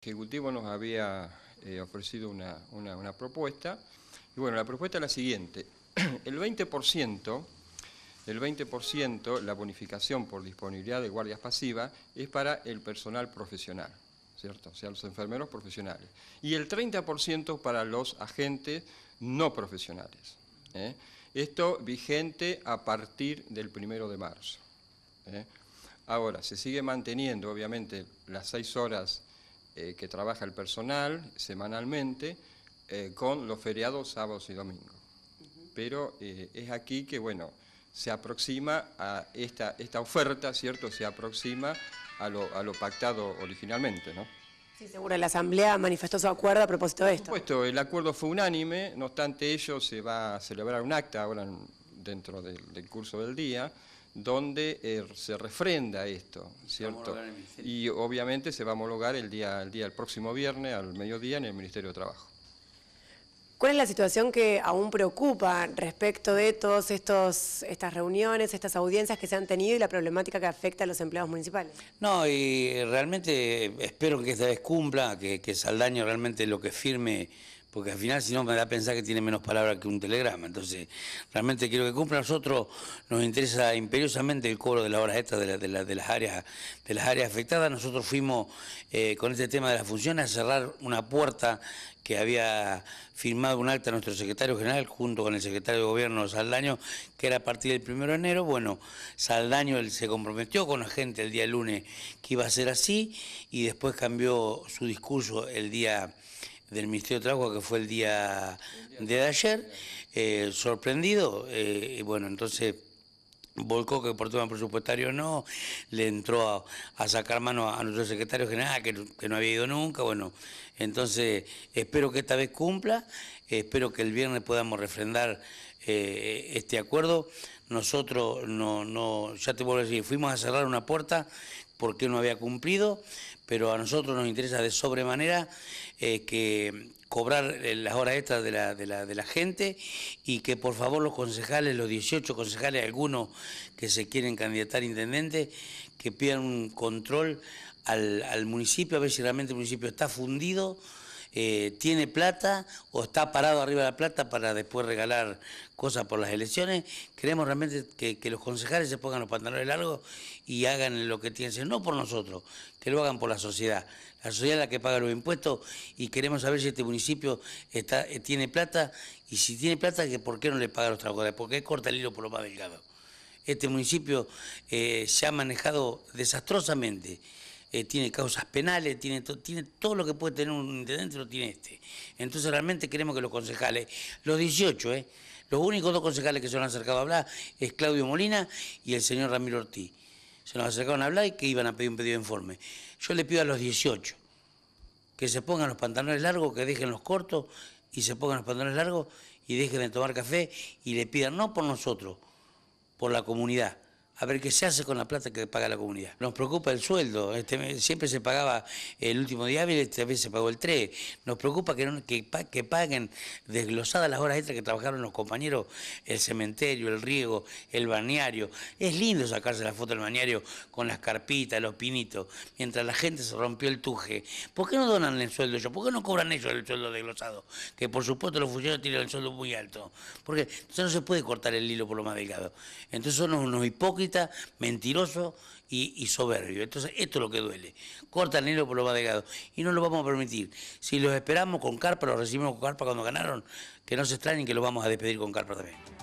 El Ejecutivo nos había eh, ofrecido una, propuesta, y bueno, la propuesta es la siguiente. El 20%, el 20%, la bonificación por disponibilidad de guardias pasivas, es para el personal profesional, ¿cierto? O sea, los enfermeros profesionales. Y el 30% para los agentes no profesionales. ¿eh? Esto vigente a partir del primero de marzo. ¿eh? Ahora, se sigue manteniendo, obviamente, las seis horas eh, que trabaja el personal semanalmente eh, con los feriados sábados y domingos. Pero eh, es aquí que, bueno, se aproxima a esta, esta oferta, ¿cierto? Se aproxima a lo, a lo pactado originalmente, ¿no? Sí, seguro, la Asamblea manifestó su acuerdo a propósito de esto. Por supuesto, el acuerdo fue unánime, no obstante ello se va a celebrar un acta ahora dentro del curso del día, donde eh, se refrenda esto, ¿cierto? Y obviamente se va a homologar el día, el día el próximo viernes al mediodía en el Ministerio de Trabajo. ¿Cuál es la situación que aún preocupa respecto de todas estas reuniones, estas audiencias que se han tenido y la problemática que afecta a los empleados municipales? No, y realmente espero que esta vez cumpla, que, que Saldaño realmente lo que firme porque al final si no me da a pensar que tiene menos palabras que un telegrama. Entonces, realmente quiero que cumpla. A nosotros nos interesa imperiosamente el cobro de las horas estas de, de, las, áreas, de las áreas afectadas. Nosotros fuimos eh, con este tema de las funciones a cerrar una puerta que había firmado un acta nuestro secretario general junto con el secretario de gobierno Saldaño, que era a partir del 1 de enero. Bueno, Saldaño se comprometió con la gente el día lunes que iba a ser así y después cambió su discurso el día del Ministerio de Trabajo, que fue el día de ayer, eh, sorprendido, eh, y bueno, entonces volcó que por tema presupuestario no, le entró a, sacar mano a, nuestro secretario general, que, no había ido nunca, bueno, entonces espero que esta vez cumpla, espero que el viernes podamos refrendar eh, este acuerdo. Nosotros, no, no, ya te vuelvo a decir, fuimos a cerrar una puerta porque no había cumplido, pero a nosotros nos interesa de sobremanera eh, que cobrar eh, las horas extras de la, gente y que por favor los concejales, los 18 concejales, algunos que se quieren candidatar a intendente, que pidan un control al, al municipio, a ver si realmente el municipio está fundido eh, tiene plata o está parado arriba de la plata para después regalar cosas por las elecciones. Queremos realmente que, los concejales se pongan los pantalones largos y hagan lo que tienen que no por nosotros, que lo hagan por la sociedad. La sociedad es la que paga los impuestos y queremos saber si este municipio eh, tiene plata y si tiene plata, ¿por qué no le paga a los trabajadores? Porque corta el hilo por lo más delgado. Este municipio eh, se ha manejado desastrosamente. Eh, tiene causas penales, tiene, tiene todo lo que puede tener un intendente, lo tiene este. Entonces realmente queremos que los concejales, los 18, eh, los únicos dos concejales que se nos han acercado a hablar es Claudio Molina y el señor Ramiro Ortiz. Se nos acercaron a hablar y que iban a pedir un pedido de informe. Yo le pido a los 18 que se pongan los pantalones largos, que dejen los cortos y se pongan los pantalones largos y dejen de tomar café y le pidan no por nosotros, por la comunidad a ver qué se hace con la plata que paga la comunidad. Nos preocupa el sueldo, este, siempre se pagaba el último día hábil, esta vez se pagó el 3. Nos preocupa que, que, paguen desglosadas las horas extras que trabajaron los compañeros, el cementerio, el riego, el bañario. Es lindo sacarse la foto del bañario con las carpitas, los pinitos, mientras la gente se rompió el tuje. ¿Por qué no donan el sueldo ellos? ¿Por qué no cobran ellos el sueldo desglosado? Que por supuesto los funcionarios tienen el sueldo muy alto. Porque entonces no se puede cortar el hilo por lo más delgado. Entonces son unos hipócritas mentiroso y, soberbio. Entonces, esto es lo que duele. Corta el por lo degado Y no lo vamos a permitir. Si los esperamos con carpa, los recibimos con carpa cuando ganaron, que no se extrañen que los vamos a despedir con carpa también.